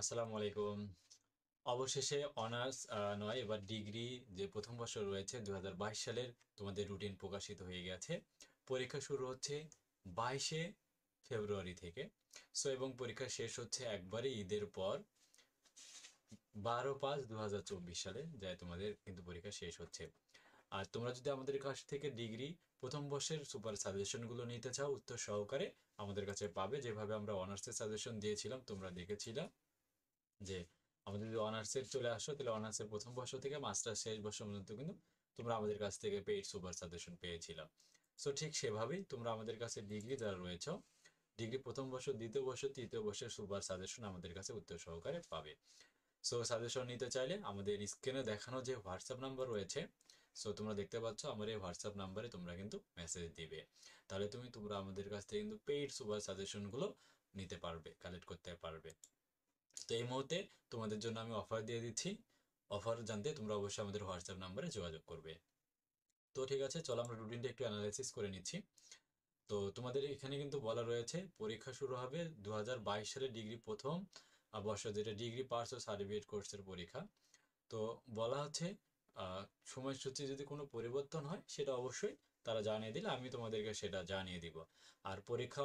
আসসালামু আলাইকুম অবশেষে অনার্স নয় এবার ডিগ্রি যে প্রথম বছর রয়েছে দু সালের তোমাদের রুটিন প্রকাশিত হয়ে গেছে পরীক্ষা শুরু হচ্ছে বাইশে ফেব্রুয়ারি থেকে সো এবং পরীক্ষা শেষ হচ্ছে একবারে ঈদের পর বারো পাঁচ দু সালে যায় তোমাদের কিন্তু পরীক্ষা শেষ হচ্ছে আর তোমরা যদি আমাদের কাছ থেকে ডিগ্রি প্রথম বর্ষের সুপার সাজেশনগুলো নিতে চাও উত্তর সহকারে আমাদের কাছে পাবে যেভাবে আমরা অনার্সের সাজেশন দিয়েছিলাম তোমরা দেখেছিলাম যে আমাদের যদি অনার্সের চলে আসো তাহলে অনার্সের প্রথম বর্ষ থেকে মাস্টার শেষ বর্ষ পর্যন্ত কিন্তু তোমরা আমাদের কাছ থেকে পেইড সুপার সাজেশন পেয়েছিল সো ঠিক সেভাবেই তোমরা আমাদের কাছে ডিগ্রি যারা রয়েছ ডিগ্রি প্রথম বর্ষ দ্বিতীয় বর্ষ তৃতীয় বর্ষের সুপার সাজেশন আমাদের কাছে উত্তর সহকারে পাবে সো সাজেশন নিতে চাইলে আমাদের স্ক্রিনে দেখানো যে হোয়াটসঅ্যাপ নাম্বার রয়েছে সো তোমরা দেখতে পাচ্ছ আমার এই হোয়াটসঅ্যাপ নাম্বারে তোমরা কিন্তু মেসেজ দিবে তাহলে তুমি তোমরা আমাদের কাছ থেকে কিন্তু পেইড সুপার সাজেশনগুলো নিতে পারবে কালেক্ট করতে পারবে তো এই মুহূর্তে তোমাদের জন্য আমি অফার দিয়ে দিচ্ছি অফার জানতে তোমরা অবশ্যই আমাদের হোয়াটসঅ্যাপ নাম্বারে যোগাযোগ করবে তো ঠিক আছে চলো আমরা রুটিনটা একটু অ্যানালাইসিস করে নিচ্ছি তো তোমাদের এখানে কিন্তু বলা রয়েছে পরীক্ষা শুরু হবে দু সালে ডিগ্রি প্রথম বর্ষ যেটা ডিগ্রি পাস ও সার্টিফিকেট কোর্সের পরীক্ষা তো বলা হচ্ছে সময়সূচি যদি কোনো পরিবর্তন হয় সেটা অবশ্যই তারা জানিয়ে দিলে আমি তোমাদেরকে সেটা জানিয়ে দিব আর পরীক্ষা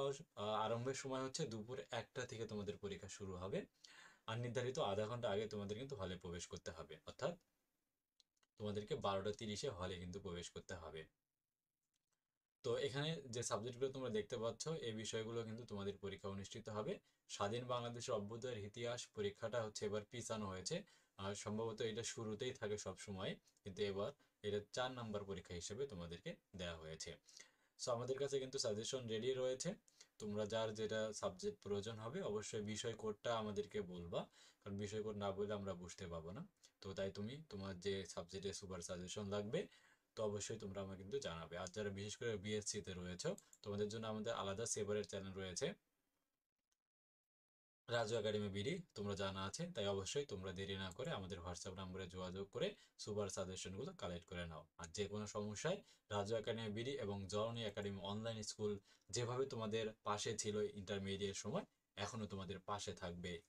আরম্ভের সময় হচ্ছে দুপুর একটা থেকে তোমাদের পরীক্ষা শুরু হবে আর নির্ধারিত আধা ঘন্টা আগে তোমাদের কিন্তু হলে প্রবেশ করতে হবে অর্থাৎ তোমাদেরকে বারোটা তিরিশে হলে কিন্তু প্রবেশ করতে হবে তো এখানে যে সাবজেক্টগুলো তোমরা দেখতে পাচ্ছ এই বিষয়গুলো কিন্তু তোমাদের পরীক্ষা অনুষ্ঠিত হবে স্বাধীন বাংলাদেশের অভ্যুদয়ের ইতিহাস পরীক্ষাটা হচ্ছে এবার পিছানো হয়েছে আর সম্ভবত এটা শুরুতেই থাকে সব সময় কিন্তু এবার এটা চার নাম্বার পরীক্ষা হিসেবে তোমাদেরকে দেওয়া হয়েছে সো আমাদের কাছে কিন্তু সাজেশন রেডি রয়েছে তোমরা যার যেটা সাবজেক্ট প্রয়োজন হবে অবশ্যই বিষয় কোডটা আমাদেরকে বলবা কারণ বিষয় কোড না বললে আমরা বুঝতে পারবো না তো তাই তুমি তোমার যে সাবজেক্টে সুপার সাজেশন লাগবে তো অবশ্যই তোমরা আমাকে কিন্তু জানাবে আর যারা বিশেষ করে বিএসসিতে রয়েছে তোমাদের জন্য আমাদের আলাদা সেপারেট চ্যানেল রয়েছে রাজু একাডেমি বিডি তোমরা জানা আছে তাই অবশ্যই তোমরা দেরি না করে আমাদের হোয়াটসঅ্যাপ নম্বরে যোগাযোগ করে সুপার সাজেশনগুলো কালেক্ট করে নাও আর যে কোনো সমস্যায় রাজু একাডেমি বিডি এবং জরনী একাডেমি অনলাইন স্কুল যেভাবে তোমাদের পাশে ছিল ইন্টারমিডিয়েট সময় এখনও তোমাদের পাশে থাকবে